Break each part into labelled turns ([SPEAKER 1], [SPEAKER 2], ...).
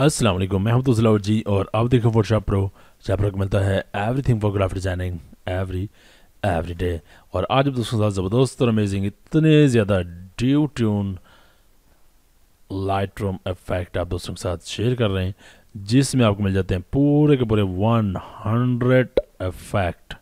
[SPEAKER 1] अस्सलाम वालेकुम मैं हूं तो जी और आप देखो फोटोशॉप प्रो जहाँ पर मिलता है everything for graphic designing every every day और आज दोस्तों साथ ज़बरदस्त और अमेजिंग इतने ज़्यादा duotone Lightroom effect आप दोस्तों के साथ शेयर कर रहे हैं जिसमें आपको मिल जाते हैं पूरे के पूरे हंड्रेड इफेक्ट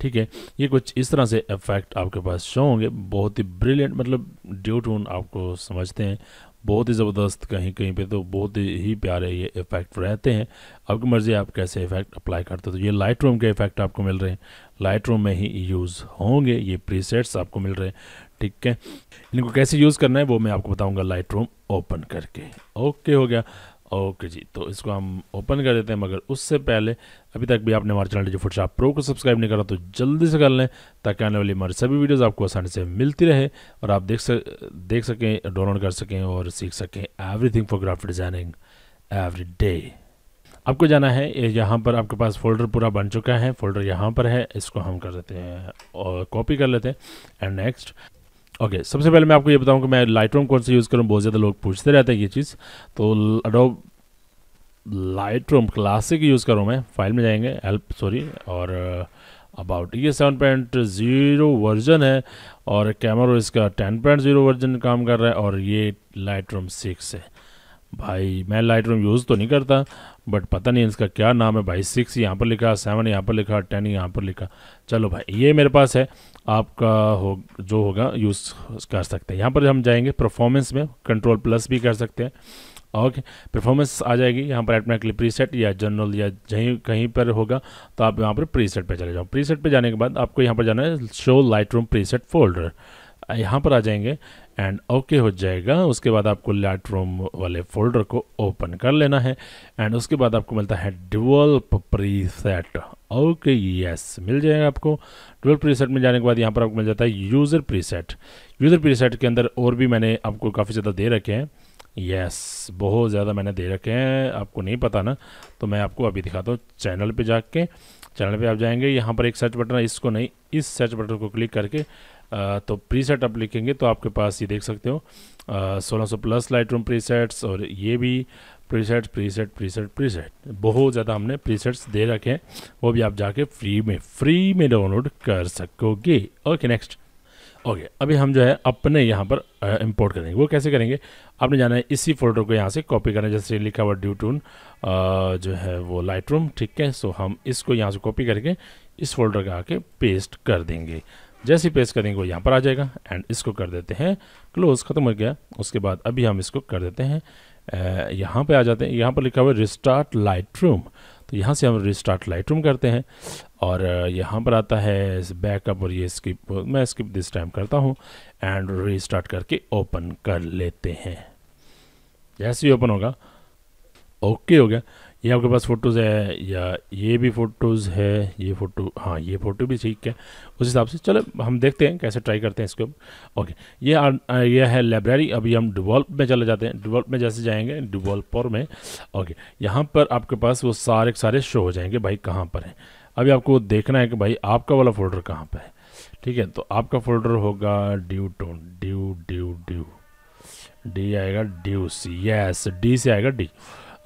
[SPEAKER 1] ठीक है ये कुछ इस तरह से इफेक्ट आपके पास शो होंगे बहुत ही ब्रिलियंट मतलब ड्यू टून आपको समझते हैं बहुत ही ज़बरदस्त कहीं कहीं पे तो बहुत ही प्यारे ये इफ़ेक्ट रहते हैं आपकी मर्ज़ी आप कैसे इफ़ेक्ट अप्लाई करते हो तो ये लाइट रूम के इफ़ेक्ट आपको मिल रहे हैं लाइट रूम में ही यूज़ होंगे ये प्रीसेट्स आपको मिल रहे हैं ठीक है इनको कैसे यूज़ करना है वो मैं आपको बताऊँगा लाइट रूम ओपन करके ओके हो गया ओके जी तो इसको हम ओपन कर देते हैं मगर उससे पहले अभी तक भी आपने हमारे चैनल जो फोटोशॉप प्रो को सब्सक्राइब नहीं करा तो जल्दी से कर लें ताकि आने वाली हमारी सभी वीडियोस आपको आसानी से मिलती रहे और आप देख सक देख सकें डाउनलोड कर सकें और सीख सकें everything for graphic designing every day आपको जाना है यहाँ पर आपके पास फोल्डर पूरा बन चुका है फोल्डर यहाँ पर है इसको हम कर देते हैं और कॉपी कर लेते हैं एंड नेक्स्ट ओके okay, सबसे पहले मैं आपको ये बताऊं कि मैं लाइट कौन सा यूज़ करूँ बहुत ज़्यादा लोग पूछते रहते हैं ये चीज़ तो Adobe Lightroom classic use करूँ मैं फाइल में जाएंगे हेल्प सॉरी और अबाउट uh, ये सेवन पॉइंट ज़ीरो वर्जन है और कैमरा इसका टेन पॉइंट ज़ीरो वर्जन काम कर रहा है और ये लाइट रूम सिक्स है भाई मैं लाइट रूम यूज़ तो नहीं करता बट पता नहीं इसका क्या नाम है भाई सिक्स यहाँ पर लिखा सेवन यहाँ पर लिखा टेन यहाँ पर लिखा चलो भाई ये मेरे पास है आपका हो जो होगा यूज़ कर सकते हैं यहाँ पर हम जाएंगे परफॉर्मेंस में कंट्रोल प्लस भी कर सकते हैं ओके परफॉर्मेंस आ जाएगी यहाँ पर प्री प्रीसेट या जनरल या जहीं कहीं पर होगा तो आप यहाँ पर प्रीसेट पे चले जाओ प्रीसेट पे जाने के बाद आपको यहाँ पर जाना है show Lightroom preset folder यहाँ पर आ जाएंगे एंड ओके okay हो जाएगा उसके बाद आपको लैट वाले फोल्डर को ओपन कर लेना है एंड उसके बाद आपको मिलता है प्री सेट ओके यस मिल जाएगा आपको प्री सेट में जाने के बाद यहाँ पर आपको मिल जाता है user preset user preset के अंदर और भी मैंने आपको काफ़ी ज़्यादा दे रखे हैं यस yes, बहुत ज़्यादा मैंने दे रखे हैं आपको नहीं पता ना तो मैं आपको अभी दिखाता हूँ चैनल पे जाके चैनल पे आप जाएंगे यहाँ पर एक सर्च बटन है इसको नहीं इस सर्च बटन को क्लिक करके तो प्रीसेट आप लिखेंगे तो आपके पास ये देख सकते हो सोलह सौ प्लस लाइट रूम प्रीसेट्स और ये भी प्रीसेट्स प्रीसेट प्रीसेट प्रीसेट बहुत ज़्यादा हमने प्रीसेट्स दे रखे हैं वो भी आप जाके फ्री में फ्री में डाउनलोड कर सकोगे ओके नेक्स्ट ओके अभी हम जो है अपने यहाँ पर इंपोर्ट करेंगे वो कैसे करेंगे आपने जाना है इसी फोटो को यहाँ से कॉपी करना है जैसे लिखा हुआ ड्यू टून जो है वो लाइट रूम ठीक है सो हम इसको यहाँ से कॉपी करके इस फोल्डर का आके पेस्ट कर देंगे जैसे ही प्रेस करेंगे वो यहाँ पर आ जाएगा एंड इसको कर देते हैं क्लोज ख़त्म हो गया उसके बाद अभी हम इसको कर देते हैं यहाँ पे आ जाते हैं यहाँ पर लिखा हुआ है रिस्टार्ट लाइट रूम तो यहाँ से हम रिस्टार्ट लाइट रूम करते हैं और यहाँ पर आता है बैकअप और ये स्किप मैं स्किप दिस टाइम करता हूँ एंड रिस्टार्ट करके ओपन कर लेते हैं जैसे ही ओपन होगा ओके हो गया ये आपके पास फ़ोटोज़ है या ये भी फ़ोटोज़ है ये फ़ोटो हाँ ये फ़ोटो भी ठीक है उस हिसाब से चलो हम देखते हैं कैसे ट्राई करते हैं इसके ऊपर ओके ये यह है लाइब्रेरी अभी हम डिवॉल्प में चले जाते हैं डिवॉल्प में जैसे जाएंगे डिवॉल्पर में ओके यहाँ पर आपके पास वो सारे सारे शो हो जाएंगे भाई कहाँ पर है अभी आपको देखना है कि भाई आपका वाला फोल्डर कहाँ पर है ठीक है तो आपका फोल्डर होगा duotone duo duo duo D आएगा ड्यू सी यस डी से आएगा डी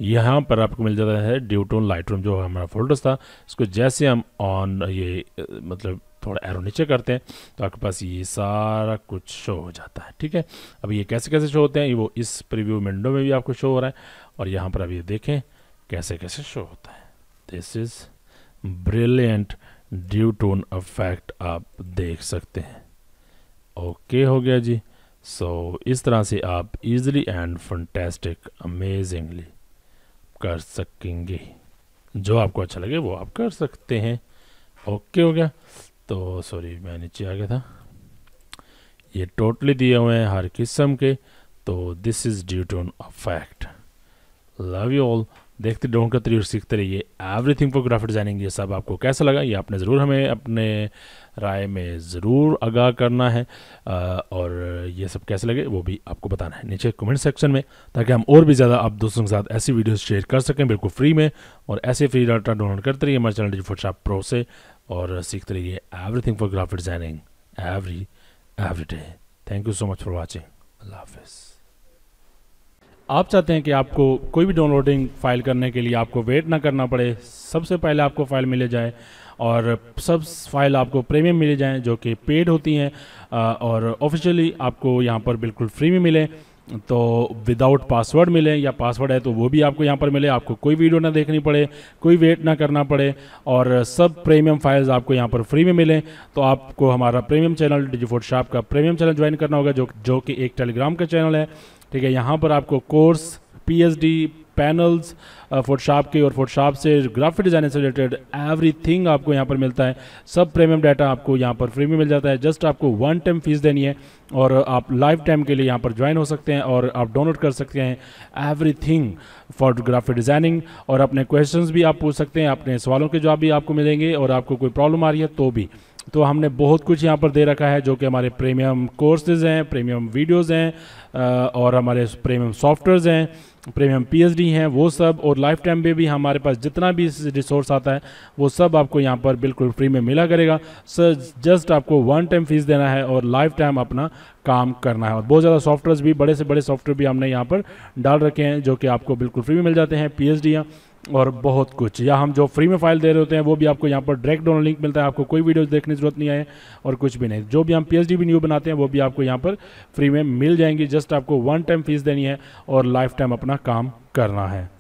[SPEAKER 1] यहाँ पर आपको मिल जाता है ड्यूटोन लाइट जो हमारा फोल्डर्स था इसको जैसे हम ऑन ये मतलब थोड़ा एरो नीचे करते हैं तो आपके पास ये सारा कुछ शो हो जाता है ठीक है अब ये कैसे कैसे शो होते हैं ये वो इस प्रीव्यू विंडो में भी आपको शो हो रहा है और यहाँ पर अब ये देखें कैसे कैसे शो होता है this is brilliant duotone effect आप देख सकते हैं ओके हो गया जी सो so, इस तरह से आप इजली एंड फंटेस्टिक अमेजिंगली कर सकेंगे जो आपको अच्छा लगे वो आप कर सकते हैं ओके हो गया तो सॉरी मैं नीचे आ गया था ये टोटली दिए हुए हैं हर किस्म के तो this is duotone effect love you all देखते डोंट करते रहिए और सीखते रहिए everything for graphic designing ये सब आपको कैसा लगा ये आपने ज़रूर हमें अपने राय में ज़रूर आगाह करना है और ये सब कैसे लगे वो भी आपको बताना है नीचे कमेंट सेक्शन में ताकि हम और भी ज़्यादा आप दोस्तों के साथ ऐसी वीडियोस शेयर कर सकें बिल्कुल फ्री में और ऐसे फ्री डाटा डाउनलोड करते रहिए हमारे चैनल डिजी फोटोशॉप प्रो से और सीखते रहिए everything for graphic designing every every day thank you so much for watching अल्लाह हाफिज़ आप चाहते हैं कि आपको कोई भी डाउनलोडिंग फ़ाइल करने के लिए आपको वेट ना करना पड़े सबसे पहले आपको फ़ाइल मिले जाए और सब फाइल आपको प्रीमियम मिले जाएँ जो कि पेड होती हैं और ऑफिशियली आपको यहाँ पर बिल्कुल फ्री में मिले तो विदाउट पासवर्ड मिले या पासवर्ड है तो वो भी आपको यहाँ पर मिले आपको कोई वीडियो ना देखनी पड़े कोई वेट ना करना पड़े और सब प्रीमियम फाइल्स आपको यहाँ पर फ्री में मिले तो आपको हमारा प्रीमियम चैनल डिजी शॉप का प्रीमियम चैनल ज्वाइन करना होगा जो जो कि एक टेलीग्राम का चैनल है ठीक है यहाँ पर आपको कोर्स पीएचडी पैनल्स फोटोशॉप के और फोटोशॉप से ग्राफिक डिज़ाइनिंग से रिलेटेड एवरीथिंग आपको यहाँ पर मिलता है सब प्रीमियम डाटा आपको यहाँ पर फ्री में मिल जाता है जस्ट आपको वन टाइम फीस देनी है और आप लाइफ टाइम के लिए यहाँ पर ज्वाइन हो सकते हैं और आप डाउनलोड कर सकते हैं एवरीथिंग फॉर ग्राफिक डिज़ाइनिंग और अपने क्वेश्चंस भी आप पूछ सकते हैं अपने सवालों के जवाब भी आपको मिलेंगे और आपको कोई प्रॉब्लम आ रही है तो भी तो हमने बहुत कुछ यहाँ पर दे रखा है जो कि हमारे प्रीमियम कोर्सेज हैं प्रीमियम वीडियोज़ हैं और हमारे प्रीमियम सॉफ्टवेयर हैं प्रीमियम पीएचडी हैं वो सब और लाइफ टाइम में भी हमारे पास जितना भी रिसोर्स आता है वो सब आपको यहाँ पर बिल्कुल फ्री में मिला करेगा सर जस्ट आपको वन टाइम फीस देना है और लाइफ टाइम अपना काम करना है और बहुत ज़्यादा सॉफ्टवेयर भी बड़े से बड़े सॉफ्टवेयर भी हमने यहाँ पर डाल रखे हैं जो कि आपको बिल्कुल फ्री में मिल जाते हैं पी एच और बहुत कुछ या हम जो फ्री में फाइल दे रहे होते हैं वो भी आपको यहाँ पर डायरेक्ट डाउनलोड लिंक मिलता है आपको कोई वीडियो देखने की जरूरत नहीं है और कुछ भी नहीं जो भी हम पी एच न्यू बनाते हैं वो भी आपको यहाँ पर फ्री में मिल जाएंगी जस्ट आपको वन टाइम फीस देनी है और लाइफ टाइम अपना काम करना है